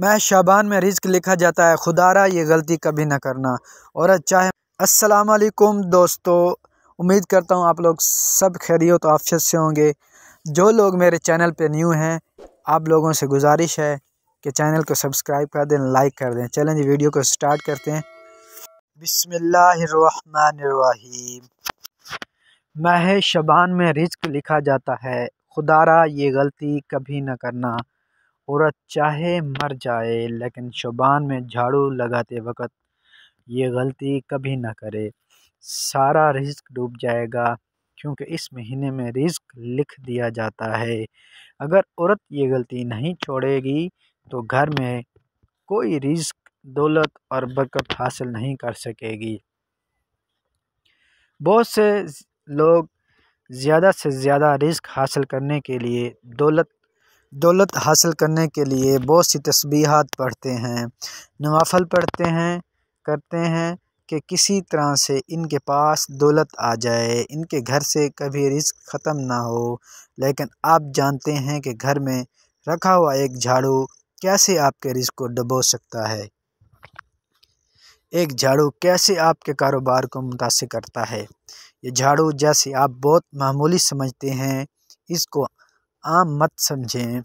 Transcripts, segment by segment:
मैं शाबान में रिज्क लिखा जाता है खुदारा ये गलती कभी ना करना और अच्छा है अस्सलाम वालेकुम दोस्तों उम्मीद करता हूँ आप लोग सब खैरियत तो आफियत से होंगे जो लोग मेरे चैनल पे न्यू हैं आप लोगों से गुजारिश है कि चैनल को सब्सक्राइब कर दें लाइक कर दें चलें जी वीडियो को स्टार्ट करते हैं बिसमीम माह शबान में रिज्क लिखा जाता है खुदारा ये गलती कभी ना करना औरत चाहे मर जाए लेकिन शुबान में झाड़ू लगाते वक्त ये गलती कभी ना करे सारा रिस्क डूब जाएगा क्योंकि इस महीने में रिस्क लिख दिया जाता है अगर औरत ये गलती नहीं छोड़ेगी तो घर में कोई रिस्क दौलत और बरकत हासिल नहीं कर सकेगी बहुत से लोग ज़्यादा से ज़्यादा रिस्क हासिल करने के लिए दौलत दौलत हासिल करने के लिए बहुत सी तस्बीहात पढ़ते हैं नवाफल पढ़ते हैं करते हैं कि किसी तरह से इनके पास दौलत आ जाए इनके घर से कभी रिस्क ख़त्म ना हो लेकिन आप जानते हैं कि घर में रखा हुआ एक झाड़ू कैसे आपके रिस्क को डबो सकता है एक झाड़ू कैसे आपके कारोबार को मुतासर करता है ये झाड़ू जैसे आप बहुत मामूली समझते हैं इसको आम मत समझें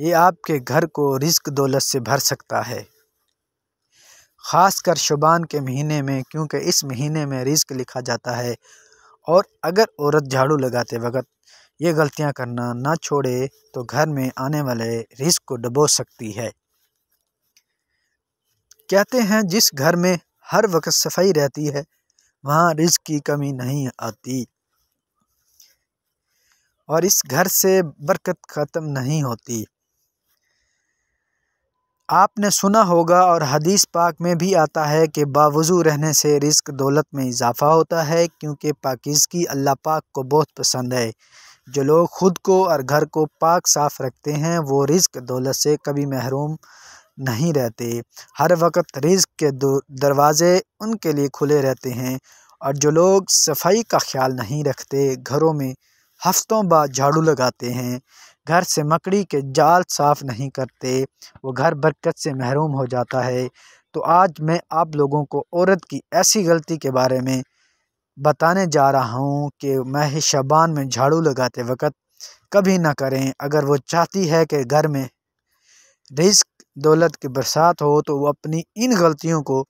ये आपके घर को रिस्क दौलत से भर सकता है ख़ासकर शुबान के महीने में क्योंकि इस महीने में रिस्क लिखा जाता है और अगर औरत झाड़ू लगाते वक्त ये गलतियां करना ना छोड़े तो घर में आने वाले रिस्क को डबो सकती है कहते हैं जिस घर में हर वक्त सफाई रहती है वहाँ रिस्क की कमी नहीं आती और इस घर से बरकत ख़त्म नहीं होती आपने सुना होगा और हदीस पाक में भी आता है कि बावजू रहने से रिस्क दौलत में इजाफ़ा होता है क्योंकि पाकिज़गी अल्लाह पाक को बहुत पसंद है जो लोग ख़ुद को और घर को पाक साफ़ रखते हैं वो रिस्क दौलत से कभी महरूम नहीं रहते हर वक्त रिस्क के दरवाज़े उनके लिए खुले रहते हैं और जो लोग सफाई का ख्याल नहीं रखते घरों में हफ्तों बाद झाड़ू लगाते हैं घर से मकड़ी के जाल साफ़ नहीं करते वो घर बरकत से महरूम हो जाता है तो आज मैं आप लोगों को औरत की ऐसी गलती के बारे में बताने जा रहा हूँ कि मह शबान में झाड़ू लगाते वक़्त कभी ना करें अगर वो चाहती है कि घर में रिस्क दौलत की बरसात हो तो वो अपनी इन गलतियों को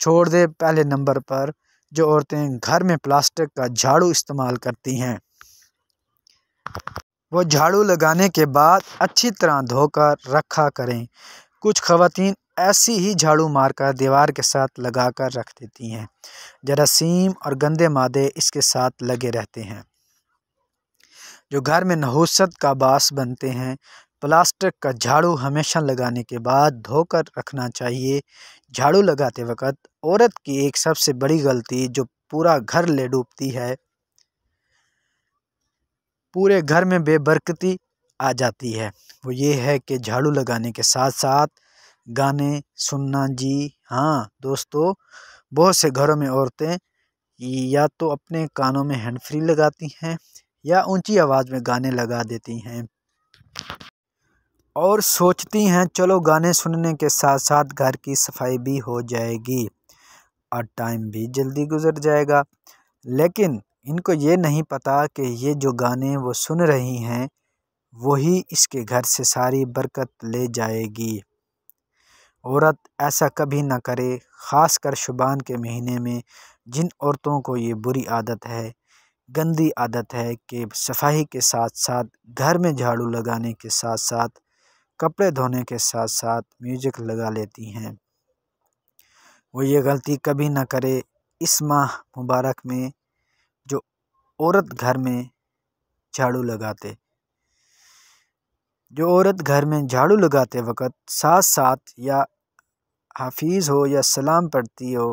छोड़ दे पहले नंबर पर जो औरतें घर में प्लास्टिक का झाड़ू इस्तेमाल करती हैं वो झाड़ू लगाने के बाद अच्छी तरह धोकर रखा करें कुछ ख़वातीन ऐसी ही झाड़ू मारकर दीवार के साथ लगा कर रख देती हैं जरासीम और गंदे मादे इसके साथ लगे रहते हैं जो घर में नहूसत का बास बनते हैं प्लास्टिक का झाड़ू हमेशा लगाने के बाद धोकर रखना चाहिए झाड़ू लगाते वक्त औरत की एक सबसे बड़ी गलती जो पूरा घर ले डूबती है पूरे घर में बेबरकती आ जाती है वो ये है कि झाड़ू लगाने के साथ साथ गाने सुनना जी हाँ दोस्तों बहुत से घरों में औरतें या तो अपने कानों में हैंड फ्री लगाती हैं या ऊंची आवाज़ में गाने लगा देती हैं और सोचती हैं चलो गाने सुनने के साथ साथ घर की सफाई भी हो जाएगी और टाइम भी जल्दी गुजर जाएगा लेकिन इनको ये नहीं पता कि ये जो गाने वो सुन रही हैं वही इसके घर से सारी बरकत ले जाएगी औरत ऐसा कभी ना करे ख़ास कर शुबान के महीने में जिन औरतों को ये बुरी आदत है गंदी आदत है कि सफाई के साथ साथ घर में झाड़ू लगाने के साथ साथ कपड़े धोने के साथ साथ म्यूजिक लगा लेती हैं वो ये गलती कभी ना करे इस माह मुबारक में औरत घर में झाड़ू लगाते जो औरत घर में झाड़ू लगाते वक़्त साथ साथ या हाफिज़ हो या सलाम पढ़ती हो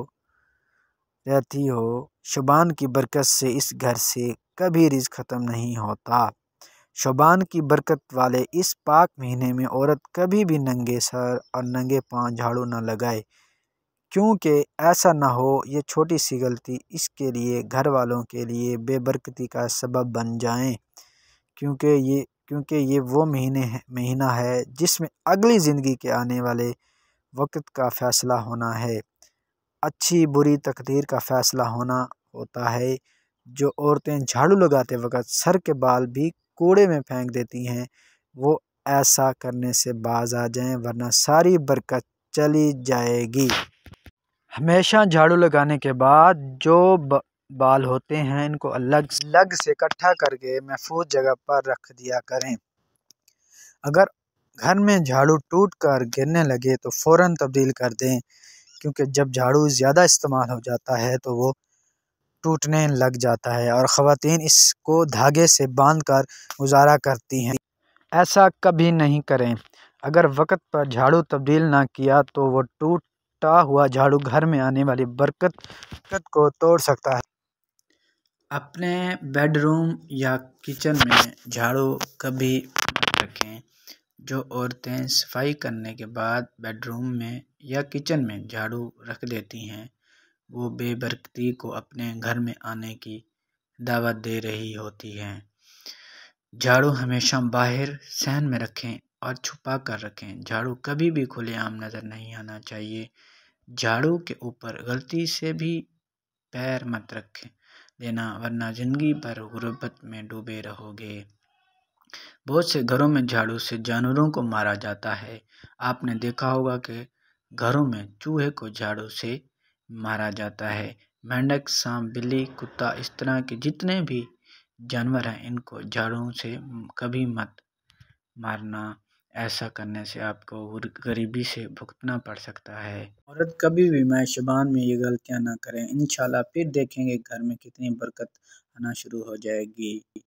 रहती हो शुबान की बरकत से इस घर से कभी रिज ख़त्म नहीं होता शुबान की बरकत वाले इस पाक महीने में औरत कभी भी नंगे सर और नंगे पांव झाड़ू ना लगाए क्योंकि ऐसा ना हो ये छोटी सी गलती इसके लिए घर वालों के लिए बेबरकती का सबब बन जाएं क्योंकि ये क्योंकि ये वो महीने महीना है जिसमें अगली ज़िंदगी के आने वाले वक्त का फ़ैसला होना है अच्छी बुरी तकदीर का फ़ैसला होना होता है जो औरतें झाड़ू लगाते वक्त सर के बाल भी कूड़े में फेंक देती हैं वो ऐसा करने से बाज आ जाएं वरना सारी बरकत चली जाएगी हमेशा झाड़ू लगाने के बाद जो बाल होते हैं इनको अलग अलग से इकट्ठा करके महफूज जगह पर रख दिया करें अगर घर में झाड़ू टूट कर गिरने लगे तो फ़ौर तब्दील कर दें क्योंकि जब झाड़ू ज़्यादा इस्तेमाल हो जाता है तो वो टूटने लग जाता है और ख़वातीन इसको धागे से बांध कर गुजारा करती हैं ऐसा कभी नहीं करें अगर वक्त पर झाड़ू तब्दील ना किया तो वो टूट कटा हुआ झाड़ू घर में आने वाली बरकत को तोड़ सकता है अपने बेडरूम या किचन में झाड़ू कभी मत रखें जो औरतें सफाई करने के बाद बेडरूम में या किचन में झाड़ू रख देती हैं वो बेबरकती को अपने घर में आने की दावत दे रही होती हैं झाड़ू हमेशा बाहर सहन में रखें और छुपा कर रखें झाड़ू कभी भी खुलेआम नज़र नहीं आना चाहिए झाड़ू के ऊपर गलती से भी पैर मत रख देना वरना ज़िंदगी भर गुर्बत में डूबे रहोगे बहुत से घरों में झाड़ू से जानवरों को मारा जाता है आपने देखा होगा कि घरों में चूहे को झाड़ू से मारा जाता है मेंढक सांप बिल्ली कुत्ता इस तरह के जितने भी जानवर हैं इनको झाड़ू से कभी मत मारना ऐसा करने से आपको गरीबी से भुगतना पड़ सकता है औरत कभी भी शबान में ये गलतियाँ ना करें इंशाल्लाह फिर देखेंगे घर में कितनी बरकत आना शुरू हो जाएगी